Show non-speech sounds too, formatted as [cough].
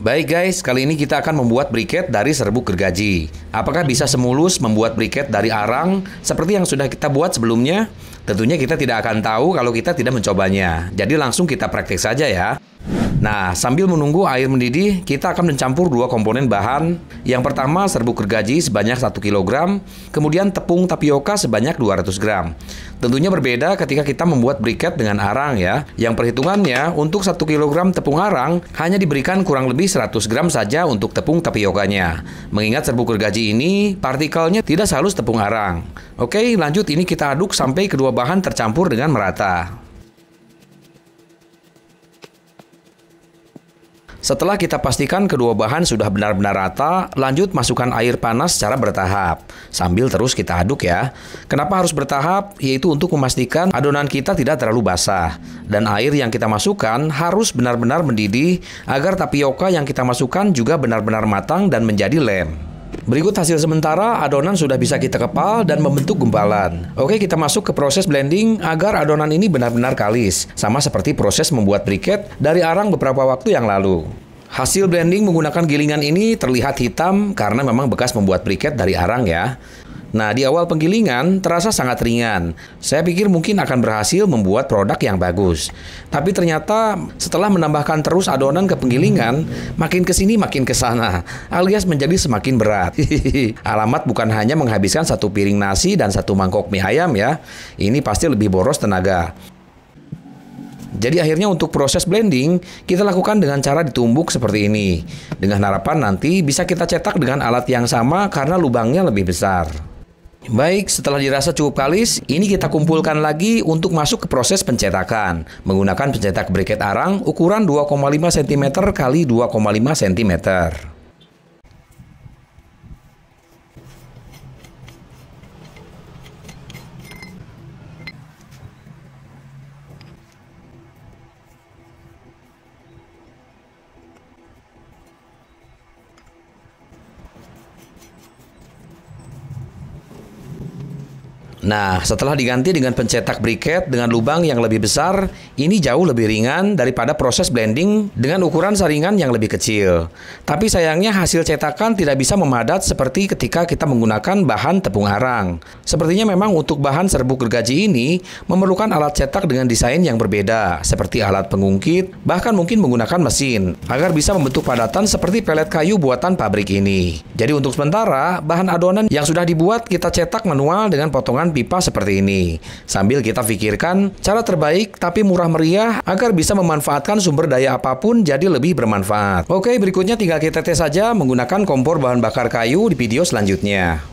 Baik guys, kali ini kita akan membuat briket dari serbuk gergaji. Apakah bisa semulus membuat briket dari arang seperti yang sudah kita buat sebelumnya? Tentunya kita tidak akan tahu kalau kita tidak mencobanya. Jadi langsung kita praktek saja ya. Nah, sambil menunggu air mendidih, kita akan mencampur dua komponen bahan. Yang pertama, serbuk gergaji sebanyak 1 kg, kemudian tepung tapioka sebanyak 200 gram. Tentunya berbeda ketika kita membuat briket dengan arang ya, yang perhitungannya untuk 1 kg tepung arang hanya diberikan kurang lebih 100 gram saja untuk tepung tapiokanya. Mengingat serbuk gergaji ini, partikelnya tidak selalu tepung arang. Oke, lanjut ini kita aduk sampai kedua bahan tercampur dengan merata. Setelah kita pastikan kedua bahan sudah benar-benar rata, lanjut masukkan air panas secara bertahap. Sambil terus kita aduk ya. Kenapa harus bertahap? Yaitu untuk memastikan adonan kita tidak terlalu basah. Dan air yang kita masukkan harus benar-benar mendidih agar tapioka yang kita masukkan juga benar-benar matang dan menjadi lem. Berikut hasil sementara, adonan sudah bisa kita kepal dan membentuk gumpalan. Oke, kita masuk ke proses blending agar adonan ini benar-benar kalis, sama seperti proses membuat briket dari arang beberapa waktu yang lalu. Hasil blending menggunakan gilingan ini terlihat hitam karena memang bekas membuat briket dari arang ya. Nah, di awal penggilingan terasa sangat ringan. Saya pikir mungkin akan berhasil membuat produk yang bagus. Tapi ternyata setelah menambahkan terus adonan ke penggilingan, makin ke sini makin ke sana, alias menjadi semakin berat. [laughs] Alamat bukan hanya menghabiskan satu piring nasi dan satu mangkok mie ayam ya. Ini pasti lebih boros tenaga. Jadi akhirnya untuk proses blending, kita lakukan dengan cara ditumbuk seperti ini. Dengan harapan nanti bisa kita cetak dengan alat yang sama karena lubangnya lebih besar. Baik, setelah dirasa cukup kalis, ini kita kumpulkan lagi untuk masuk ke proses pencetakan. Menggunakan pencetak briket arang ukuran 2,5 cm x 2,5 cm. Nah, setelah diganti dengan pencetak briket dengan lubang yang lebih besar, ini jauh lebih ringan daripada proses blending dengan ukuran saringan yang lebih kecil. Tapi sayangnya hasil cetakan tidak bisa memadat seperti ketika kita menggunakan bahan tepung arang. Sepertinya memang untuk bahan serbuk gergaji ini memerlukan alat cetak dengan desain yang berbeda, seperti alat pengungkit, bahkan mungkin menggunakan mesin, agar bisa membentuk padatan seperti pelet kayu buatan pabrik ini. Jadi untuk sementara, bahan adonan yang sudah dibuat kita cetak manual dengan potongan pipa seperti ini. Sambil kita pikirkan cara terbaik tapi murah meriah agar bisa memanfaatkan sumber daya apapun jadi lebih bermanfaat. Oke, berikutnya tinggal kita tes saja menggunakan kompor bahan bakar kayu di video selanjutnya.